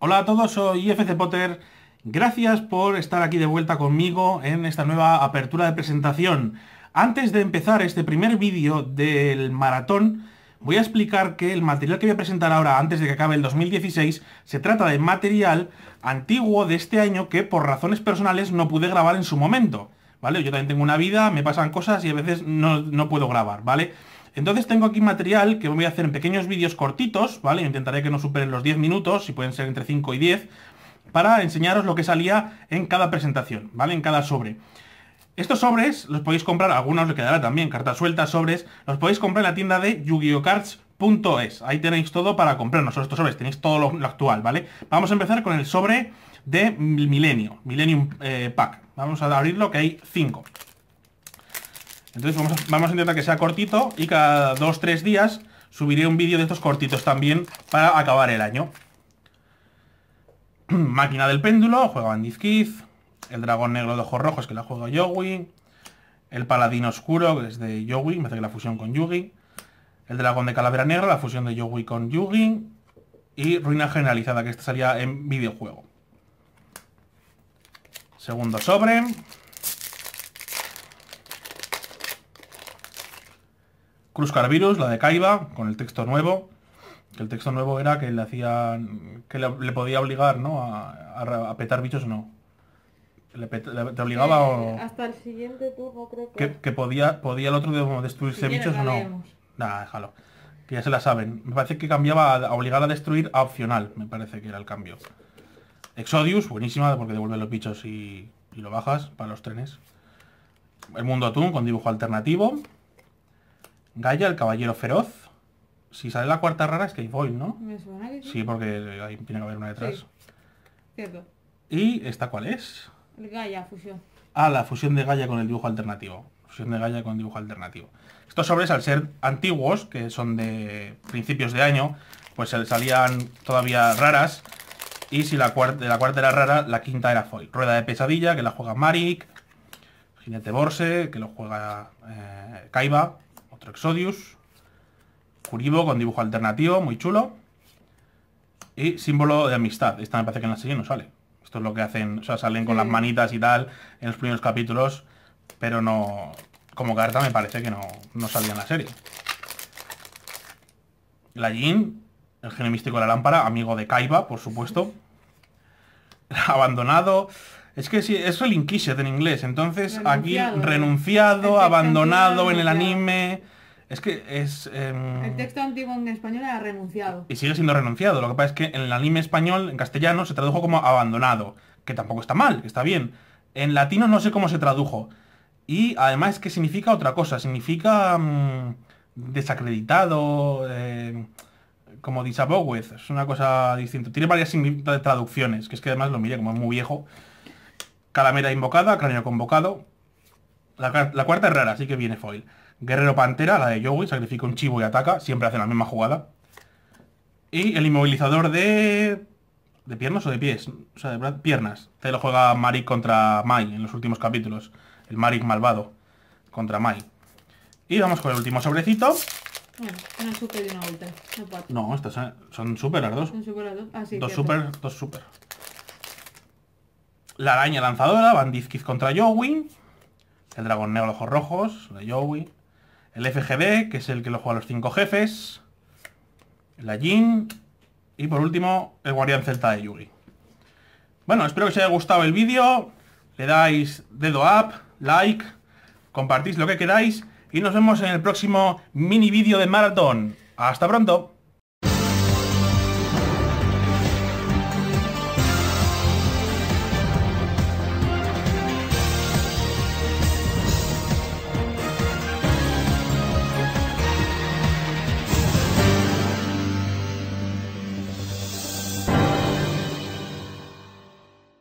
Hola a todos, soy FC Potter. Gracias por estar aquí de vuelta conmigo en esta nueva apertura de presentación. Antes de empezar este primer vídeo del maratón, voy a explicar que el material que voy a presentar ahora antes de que acabe el 2016 se trata de material antiguo de este año que por razones personales no pude grabar en su momento. ¿vale? Yo también tengo una vida, me pasan cosas y a veces no, puedo grabar, ¿vale? Entonces tengo aquí material que voy a hacer en pequeños vídeos cortitos, ¿vale? Intentaré que no superen los 10 minutos, si pueden ser entre 5 y 10, para enseñaros lo que salía en cada presentación, ¿vale? En cada sobre. Estos sobres los podéis comprar, algunos os quedará también, cartas sueltas, sobres, los podéis comprar en la tienda de yu Ahí tenéis todo para comprar, solo estos sobres, tenéis todo lo, lo actual, ¿vale? Vamos a empezar con el sobre de Milenio, Millennium eh, Pack. Vamos a abrirlo, que hay 5. Entonces vamos a, intentar que sea cortito y cada 2-3 días subiré un vídeo de estos cortitos también para acabar el año. Máquina del péndulo, juega Kids el dragón negro de ojos rojos que la juega Yogi, el paladín oscuro que es de Yogi, me hace que la fusión con Yugi, el dragón de calavera negra, la fusión de Yogi con Yugi y ruina generalizada que esta salía en videojuego. Segundo sobre. Cruzcarvirus, Virus, la de caiba con el texto nuevo. Que el texto nuevo era que le hacían. que le, podía obligar, ¿no? A, petar bichos o no. ¿Te obligaba eh, Hasta el siguiente turno, creo que. Que, podía, podía el otro de, destruirse bichos o no. déjalo. Que ya se la saben. Me parece que cambiaba obligar a destruir a opcional, me parece que era el cambio. Exodius, buenísima porque devuelve los bichos y, lo bajas para los trenes. El mundo atún con dibujo alternativo. Gaia, el caballero feroz. Si sale la cuarta rara es que voy, ¿no? sí. porque ahí tiene que haber una detrás. ¿Y esta cuál es? El Gaia, fusión. Ah, la fusión de Gaia con el dibujo alternativo. Fusión de Gaia con dibujo alternativo. Estos sobres, al ser antiguos, que son de principios de año, pues salían todavía raras y si la cuarta, la cuarta era rara, la quinta era foil. Rueda de pesadilla, que la juega Marik. Jinete Borse, que lo juega eh, Kaiba. Otro Exodius. Curibo con dibujo alternativo, muy chulo. Y símbolo de amistad. Esta me parece que en la serie no sale. Esto es lo que hacen, o sea, salen con las mm. manitas y tal en los primeros capítulos, pero no... Como carta me parece que no, no salía en la serie. La Jin el genio de la lámpara, amigo de Kaiba, por supuesto. Abandonado. Es que sí, es el Inquisit en inglés. Entonces, aquí renunciado, ¿eh? abandonado en el anime. Es que es... Em, el texto antiguo en español era renunciado. Y sigue siendo renunciado. Lo que pasa es que en el anime español, en castellano, se tradujo como abandonado. Que tampoco está mal, que está bien. En latino no sé cómo se tradujo. Y además es que significa otra cosa. Significa mm, desacreditado. Eh, como Disabowez, es una cosa distinta. Tiene varias traducciones, que es que además lo mira como es muy viejo. Calamera invocada, cráneo convocado. La, cuarta es rara, así que viene foil. Guerrero Pantera, la de Joey, sacrifica un chivo y ataca, siempre hace la misma jugada. Y el inmovilizador de... ¿De piernas o de pies? O sea, de piernas. Te lo juega Marik contra Mai en los últimos capítulos. El Marik malvado contra Mai. Y vamos con el último sobrecito, bueno, una No, estas son, super las dos. Son super dos. Ah, dos super, dos super. La araña lanzadora, Quiz contra Yowie. El dragón negro, ojos rojos, la Yowie. El FGB, que es el que lo juega a los cinco jefes. La Jin. Y por último, el guardián celta de Yugi. Bueno, espero que os haya gustado el vídeo. Le dais dedo up, like, compartís lo que queráis y nos vemos en el próximo mini vídeo de maratón. ¡Hasta pronto!